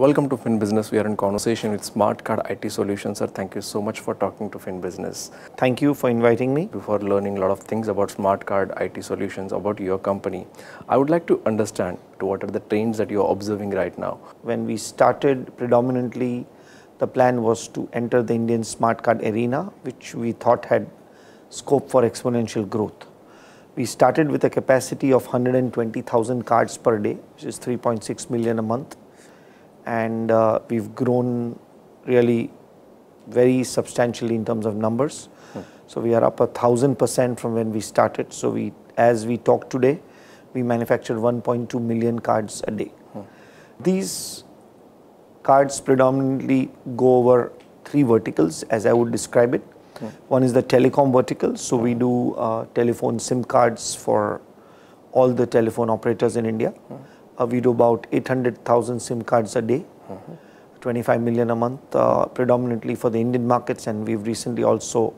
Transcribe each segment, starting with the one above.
Welcome to Fin Business. We are in conversation with Smart Card IT Solutions, sir. Thank you so much for talking to Fin Business. Thank you for inviting me. Before learning a lot of things about Smart Card IT Solutions, about your company, I would like to understand what are the trends that you are observing right now. When we started, predominantly the plan was to enter the Indian Smart Card arena, which we thought had scope for exponential growth. We started with a capacity of 120,000 cards per day, which is 3.6 million a month and uh, we've grown really very substantially in terms of numbers. Hmm. So we are up a thousand percent from when we started. So we, as we talk today, we manufacture 1.2 million cards a day. Hmm. These cards predominantly go over three verticals as I would describe it. Hmm. One is the telecom vertical. So we do uh, telephone SIM cards for all the telephone operators in India we do about 800,000 SIM cards a day, mm -hmm. 25 million a month, uh, predominantly for the Indian markets, and we've recently also,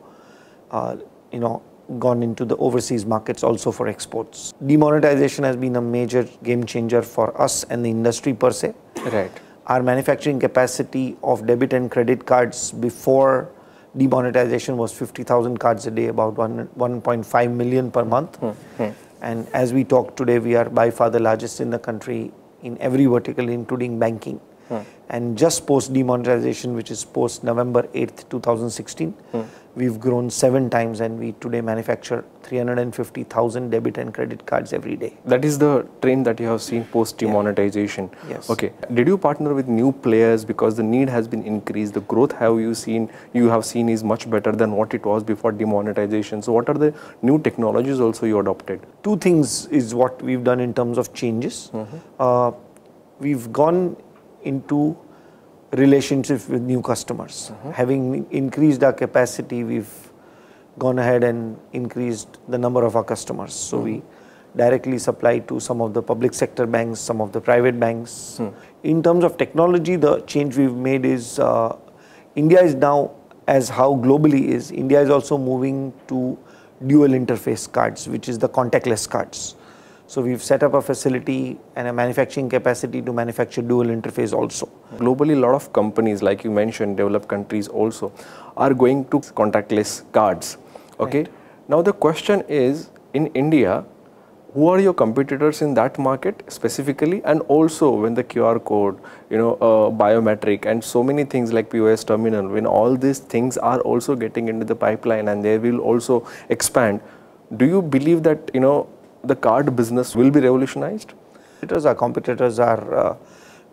uh, you know, gone into the overseas markets also for exports. Demonetization has been a major game changer for us and the industry per se. Right. Our manufacturing capacity of debit and credit cards before demonetization was 50,000 cards a day, about 1.5 million per month. Mm -hmm. hmm. And as we talk today, we are by far the largest in the country in every vertical, including banking. Hmm. And just post demonetization, which is post November 8th, 2016, hmm we've grown seven times and we today manufacture 350,000 debit and credit cards every day. That is the trend that you have seen post demonetization. Yeah. Yes. Okay. Did you partner with new players because the need has been increased? The growth have you seen you have seen is much better than what it was before demonetization. So what are the new technologies also you adopted? Two things is what we've done in terms of changes. Mm -hmm. uh, we've gone into relationships with new customers. Mm -hmm. Having increased our capacity, we've gone ahead and increased the number of our customers. So mm -hmm. we mm-hmm. directly supply to some of the public sector banks, some of the private banks. Mm. In terms of technology, the change we've made is uh, India is now, as how globally is, India is also moving to dual interface cards, which is the contactless cards. So we've set up a facility and a manufacturing capacity to manufacture dual interface also. Globally, a lot of companies, like you mentioned, developed countries also, are going to contactless cards. Okay. Right. Now the question is, in India, who are your competitors in that market specifically and also when the QR code, you know, uh, biometric and so many things like POS terminal, when all these things are also getting into the pipeline and they will also expand, do you believe that, you know, the card business will be revolutionized? Our competitors are, uh,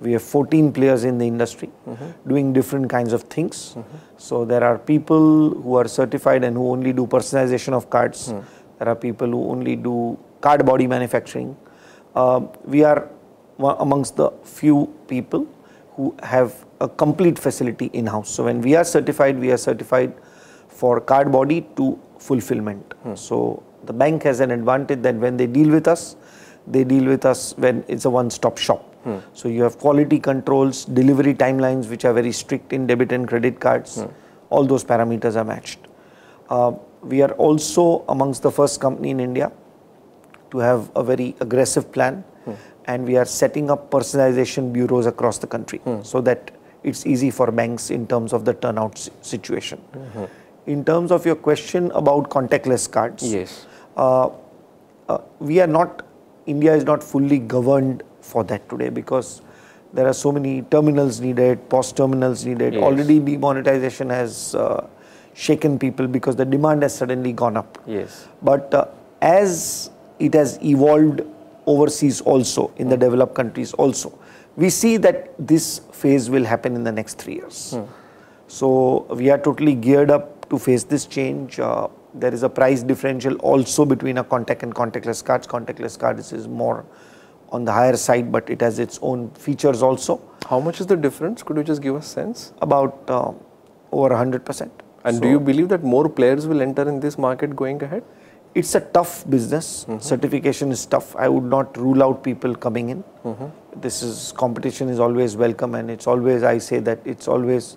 we have 14 players in the industry mm -hmm. doing different kinds of things. Mm -hmm. So there are people who are certified and who only do personalization of cards. Mm. There are people who only do card body manufacturing. Uh, we are amongst the few people who have a complete facility in-house. So when we are certified, we are certified for card body to fulfillment. Hmm. So the bank has an advantage that when they deal with us, they deal with us when it's a one-stop shop. Hmm. So you have quality controls, delivery timelines which are very strict in debit and credit cards. Hmm. All those parameters are matched. Uh, we are also amongst the first company in India to have a very aggressive plan hmm. and we are setting up personalization bureaus across the country hmm. so that it's easy for banks in terms of the turnout situation. Mm-hmm. In terms of your question about contactless cards, yes uh, uh, we are not, India is not fully governed for that today because there are so many terminals needed, post terminals needed. Yes. Already demonetization has uh, shaken people because the demand has suddenly gone up. Yes. But uh, as it has evolved overseas also, in mm. the hmm. developed countries also, we see that this phase will happen in the next three years. Mm. So we are totally geared up to face this change. Uh, there is a price differential also between a contact and contactless cards. Contactless cards is more on the higher side, but it has its own features also. How much is the difference? Could you just give a sense? About uh, over 100%. And so do you believe that more players will enter in this market going ahead? It's a tough business. Mm -hmm. Certification is tough. I would not rule out people coming in. Mm -hmm. This is competition is always welcome, and it's always I say that it's always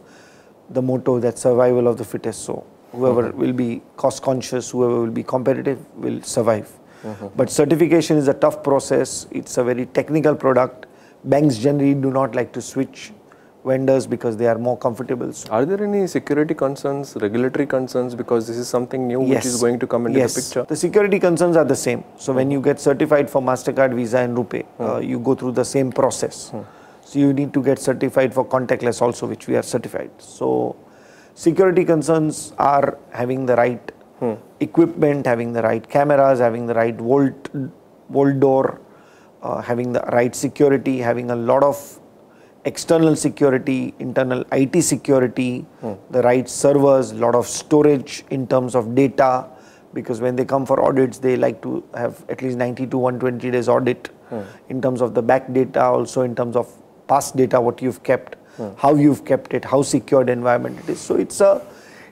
the motto that survival of the fittest. So Whoever okay. will be cost conscious, whoever will be competitive will survive. Mm -hmm. But certification is a tough process. It's a very technical product. Banks generally do not like to switch vendors because they are more comfortable. Are there any security concerns, regulatory concerns because this is something new yes. which is going to come into yes. the picture? The security concerns are the same. So mm. when mm-hmm. you get certified for MasterCard, Visa and Rupee, mm. uh, mm-hmm. you go through the same process. Mm. So you need to get certified for contactless also which we are certified. So security concerns are having the right hmm. equipment, having the right cameras, having the right volt, volt door, uh, having the right security, having a lot of external security, internal IT security, hmm. the right servers, lot of storage in terms of data, because when they come for audits, they like to have at least 90 to 120 days audit hmm. in terms of the back data, also in terms of past data, what you've kept mm. how you've kept it, how secured environment it is. So it's a,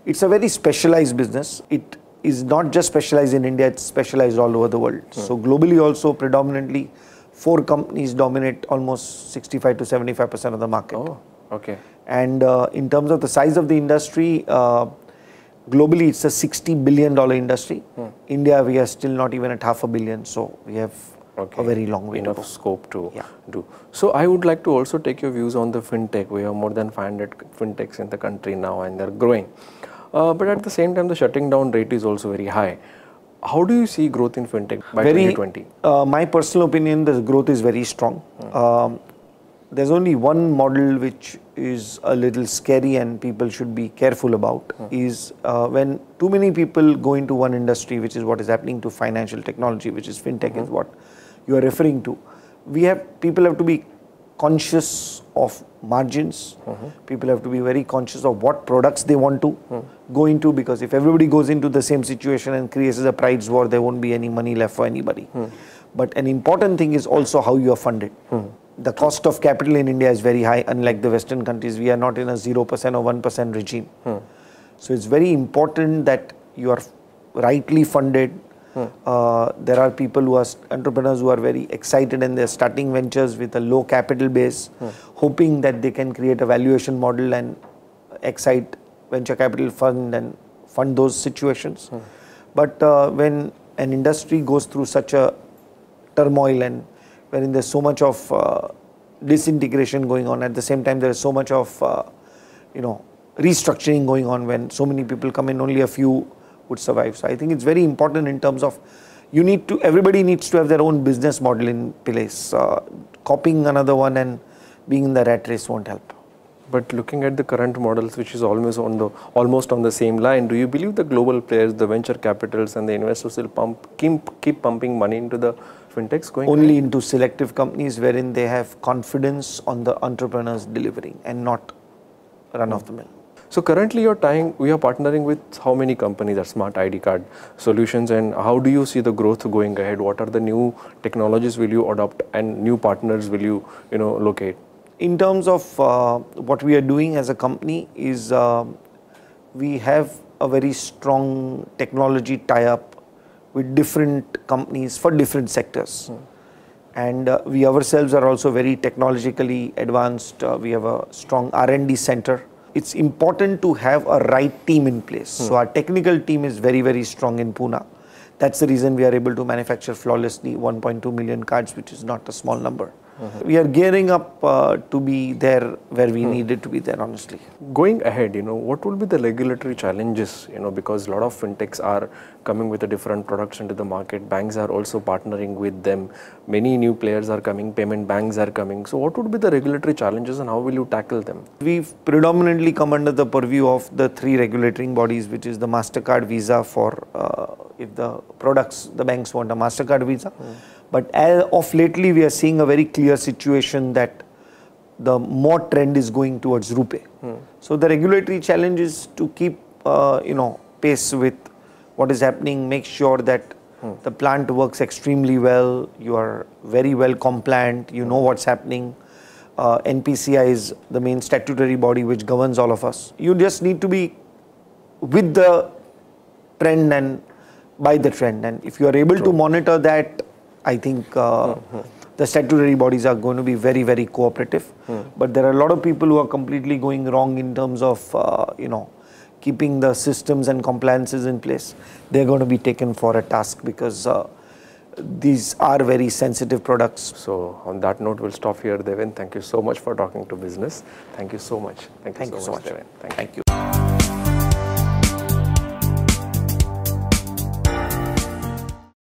it's a very specialized business. It is not just specialized in India, it's specialized all over the world. Mm. So globally also predominantly four companies dominate almost 65 to 75% of the market. Oh, okay. And uh, in terms of the size of the industry, uh, globally it's a 60 billion dollar industry. Mm. India we are still not even at half a billion, so we have okay. a very long way Enough to go. scope to yeah. do. So I would like to also take your views on the fintech. We have more than 500 fintechs in the country now and they're growing. Uh, but at the same time, the shutting down rate is also very high. How do you see growth in fintech by very, 2020? Uh, my personal opinion, the growth is very strong. Mm. Um, there's only one model which is a little scary and people should be careful about mm. is uh, when too many people go into one industry, which is what is happening to financial technology, which is fintech, mm -hmm. is what you are referring to, we have people have to be conscious of margins. Mm -hmm. People have to be very conscious of what products they want to mm. go into because if everybody goes into the same situation and creates a price war, there won't be any money left for anybody. Mm. But an important thing is also how you are funded. Mm. The cost of capital in India is very high, unlike the Western countries. We are not in a 0% or 1% regime. Mm. So it's very important that you are rightly funded, uh, there are people who are entrepreneurs who are very excited and they're starting ventures with a low capital base, hmm. hoping that they can create a valuation model and excite venture capital fund and fund those situations. Hmm. But uh, when an industry goes through such a turmoil and wherein there's so much of uh, disintegration going on, at the same time there's so much of uh, you know restructuring going on when so many people come in, only a few would survive. So I think it's very important in terms of you need to everybody needs to have their own business model in place. Uh, copying another one and being in the rat race won't help. But looking at the current models, which is almost on the almost on the same line, do you believe the global players, the venture capitals, and the investors will pump keep keep pumping money into the fintechs going only ahead? into selective companies wherein they have confidence on the entrepreneurs delivering and not run mm -hmm. of the mill. So currently you're tying, we are partnering with how many companies are smart ID card solutions and how do you see the growth going ahead? What are the new technologies will you adopt and new partners will you, you know, locate? In terms of uh, what we are doing as a company is uh, we have a very strong technology tie-up with different companies for different sectors. Hmm. and uh, we ourselves are also very technologically advanced. Uh, we have a strong R&D center it's important to have a right team in place. Hmm. So our technical team is very, very strong in Pune. That's the reason we are able to manufacture flawlessly 1.2 million cards, which is not a small number. -huh. We are gearing up uh, to be there where we hmm. needed to be there, honestly. Going ahead, you know, what will be the regulatory challenges? You know, because a lot of fintechs are coming with the different products into the market. Banks are also partnering with them. Many new players are coming, payment banks are coming. So what would be the regulatory challenges and how will you tackle them? We've predominantly come under the purview of the three regulating bodies, which is the MasterCard Visa for uh, if the products, the banks want a MasterCard Visa. Hmm. But as of lately, we are seeing a very clear situation that the more trend is going towards rupee. Hmm. So the regulatory challenge is to keep uh, you know pace with what is happening. Make sure that hmm. the plant works extremely well. You are very well compliant. You know what's happening. Uh, NPCI is the main statutory body which governs all of us. You just need to be with the trend and by the trend. And if you are able to monitor that I think uh, mm-hmm. the statutory bodies are going to be very, very cooperative. Mm. But there are a lot of people who are completely going wrong in terms of, uh, you know, keeping the systems and compliances in place. They're going to be taken for a task because uh, these are very sensitive products. So on that note, we'll stop here, Devin. Thank you so much for talking to business. Thank you so much. Thank you, Thank so, you so much, much. Devin. Thank, Thank you. you.